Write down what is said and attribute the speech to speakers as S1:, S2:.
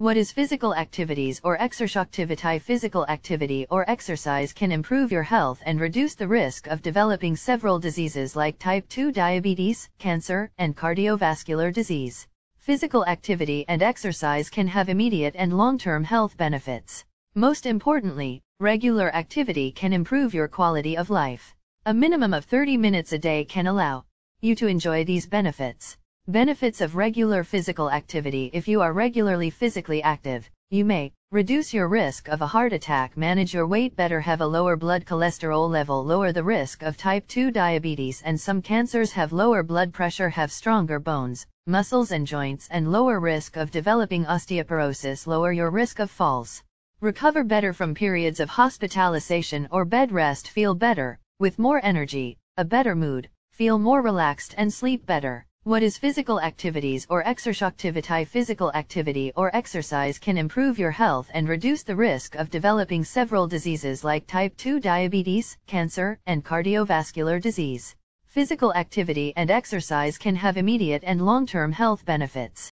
S1: What is physical activities or exercise? Physical activity or exercise can improve your health and reduce the risk of developing several diseases like type 2 diabetes, cancer, and cardiovascular disease. Physical activity and exercise can have immediate and long-term health benefits. Most importantly, regular activity can improve your quality of life. A minimum of 30 minutes a day can allow you to enjoy these benefits. Benefits of regular physical activity If you are regularly physically active, you may reduce your risk of a heart attack, manage your weight better, have a lower blood cholesterol level, lower the risk of type 2 diabetes, and some cancers have lower blood pressure, have stronger bones, muscles, and joints, and lower risk of developing osteoporosis, lower your risk of falls. Recover better from periods of hospitalization or bed rest, feel better, with more energy, a better mood, feel more relaxed, and sleep better. What is physical activities or exercise? Physical activity or exercise can improve your health and reduce the risk of developing several diseases like type 2 diabetes, cancer, and cardiovascular disease. Physical activity and exercise can have immediate and long-term health benefits.